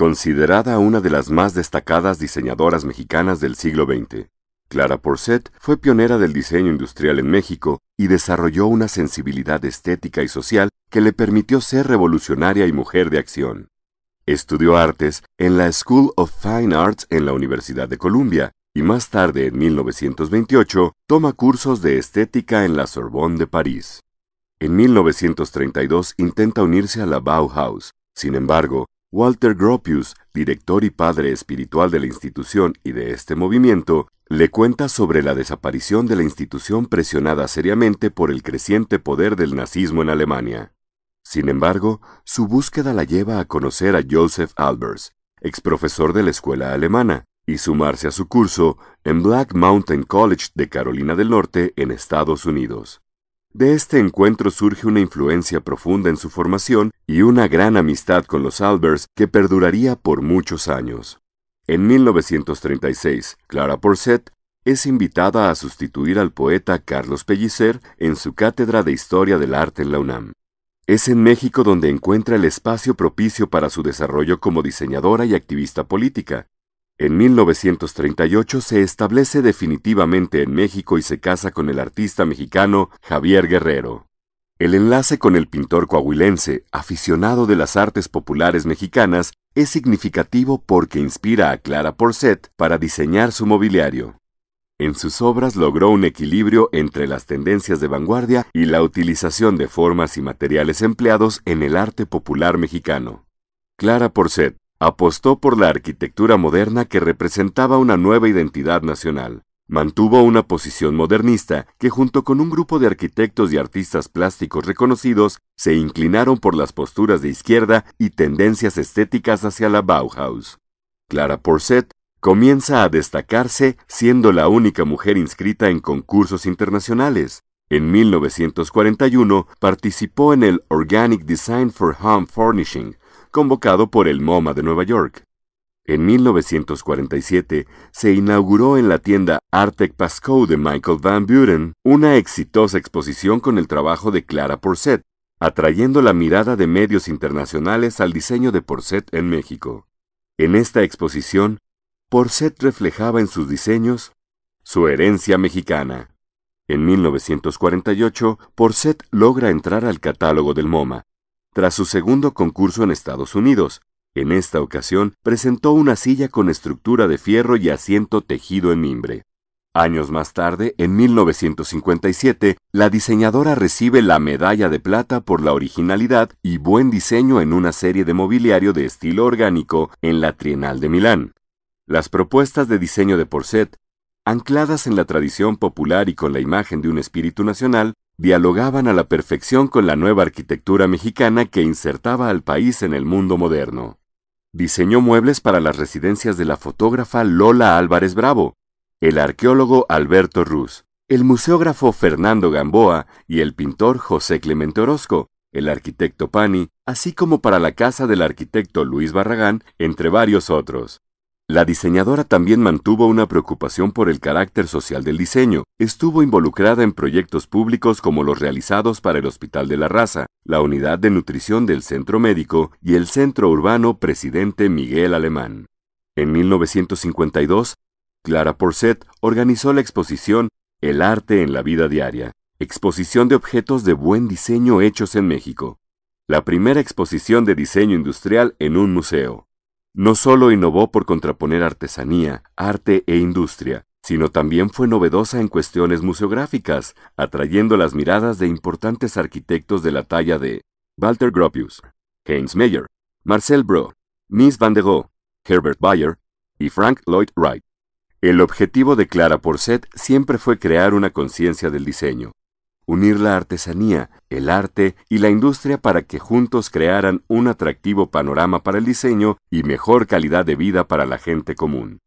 Considerada una de las más destacadas diseñadoras mexicanas del siglo XX, Clara Porcet fue pionera del diseño industrial en México y desarrolló una sensibilidad estética y social que le permitió ser revolucionaria y mujer de acción. Estudió artes en la School of Fine Arts en la Universidad de Columbia y más tarde, en 1928, toma cursos de estética en la Sorbonne de París. En 1932 intenta unirse a la Bauhaus, sin embargo, Walter Gropius, director y padre espiritual de la institución y de este movimiento, le cuenta sobre la desaparición de la institución presionada seriamente por el creciente poder del nazismo en Alemania. Sin embargo, su búsqueda la lleva a conocer a Joseph Albers, exprofesor de la escuela alemana, y sumarse a su curso en Black Mountain College de Carolina del Norte en Estados Unidos. De este encuentro surge una influencia profunda en su formación y una gran amistad con los Albers que perduraría por muchos años. En 1936, Clara Porcet es invitada a sustituir al poeta Carlos Pellicer en su cátedra de Historia del Arte en la UNAM. Es en México donde encuentra el espacio propicio para su desarrollo como diseñadora y activista política, en 1938 se establece definitivamente en México y se casa con el artista mexicano Javier Guerrero. El enlace con el pintor coahuilense, aficionado de las artes populares mexicanas, es significativo porque inspira a Clara Porcet para diseñar su mobiliario. En sus obras logró un equilibrio entre las tendencias de vanguardia y la utilización de formas y materiales empleados en el arte popular mexicano. Clara Porcet, Apostó por la arquitectura moderna que representaba una nueva identidad nacional. Mantuvo una posición modernista que junto con un grupo de arquitectos y artistas plásticos reconocidos se inclinaron por las posturas de izquierda y tendencias estéticas hacia la Bauhaus. Clara Porcet comienza a destacarse siendo la única mujer inscrita en concursos internacionales. En 1941 participó en el Organic Design for Home Furnishing, convocado por el MoMA de Nueva York. En 1947 se inauguró en la tienda Artec Pascoe de Michael Van Buren una exitosa exposición con el trabajo de Clara Porcet, atrayendo la mirada de medios internacionales al diseño de Porcet en México. En esta exposición, Porcet reflejaba en sus diseños su herencia mexicana. En 1948, Porcet logra entrar al catálogo del MoMA, tras su segundo concurso en Estados Unidos. En esta ocasión presentó una silla con estructura de fierro y asiento tejido en mimbre. Años más tarde, en 1957, la diseñadora recibe la medalla de plata por la originalidad y buen diseño en una serie de mobiliario de estilo orgánico en la Trienal de Milán. Las propuestas de diseño de Porcet, ancladas en la tradición popular y con la imagen de un espíritu nacional, dialogaban a la perfección con la nueva arquitectura mexicana que insertaba al país en el mundo moderno. Diseñó muebles para las residencias de la fotógrafa Lola Álvarez Bravo, el arqueólogo Alberto Ruz, el museógrafo Fernando Gamboa y el pintor José Clemente Orozco, el arquitecto Pani, así como para la casa del arquitecto Luis Barragán, entre varios otros. La diseñadora también mantuvo una preocupación por el carácter social del diseño. Estuvo involucrada en proyectos públicos como los realizados para el Hospital de la Raza, la Unidad de Nutrición del Centro Médico y el Centro Urbano Presidente Miguel Alemán. En 1952, Clara Porcet organizó la exposición El arte en la vida diaria, exposición de objetos de buen diseño hechos en México, la primera exposición de diseño industrial en un museo. No solo innovó por contraponer artesanía, arte e industria, sino también fue novedosa en cuestiones museográficas, atrayendo las miradas de importantes arquitectos de la talla de Walter Gropius, Heinz Meyer, Marcel Bro, Mies van der Rohe, Herbert Bayer y Frank Lloyd Wright. El objetivo de Clara Porcet siempre fue crear una conciencia del diseño, unir la artesanía, el arte y la industria para que juntos crearan un atractivo panorama para el diseño y mejor calidad de vida para la gente común.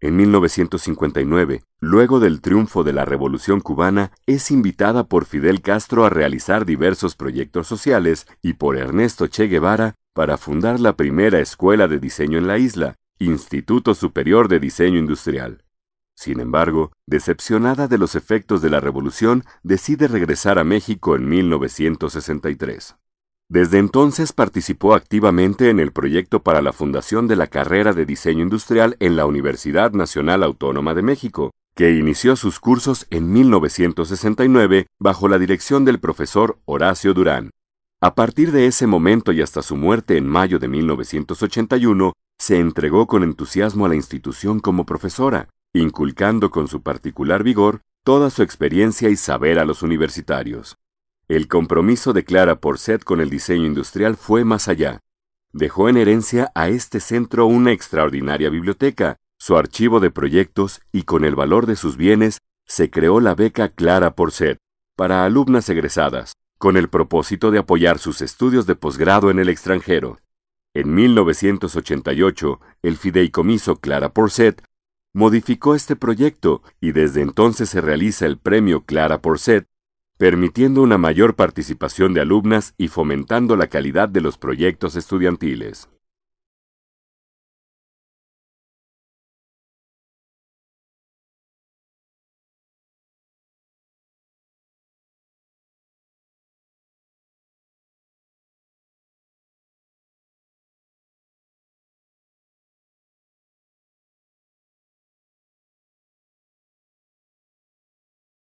En 1959, luego del triunfo de la Revolución cubana, es invitada por Fidel Castro a realizar diversos proyectos sociales y por Ernesto Che Guevara para fundar la primera escuela de diseño en la isla, Instituto Superior de Diseño Industrial. Sin embargo, decepcionada de los efectos de la revolución, decide regresar a México en 1963. Desde entonces participó activamente en el proyecto para la fundación de la carrera de diseño industrial en la Universidad Nacional Autónoma de México, que inició sus cursos en 1969 bajo la dirección del profesor Horacio Durán. A partir de ese momento y hasta su muerte en mayo de 1981, se entregó con entusiasmo a la institución como profesora, inculcando con su particular vigor toda su experiencia y saber a los universitarios. El compromiso de Clara Porcet con el diseño industrial fue más allá. Dejó en herencia a este centro una extraordinaria biblioteca, su archivo de proyectos y con el valor de sus bienes se creó la beca Clara Porcet para alumnas egresadas, con el propósito de apoyar sus estudios de posgrado en el extranjero. En 1988, el fideicomiso Clara Porcet modificó este proyecto y desde entonces se realiza el premio Clara por Set, permitiendo una mayor participación de alumnas y fomentando la calidad de los proyectos estudiantiles.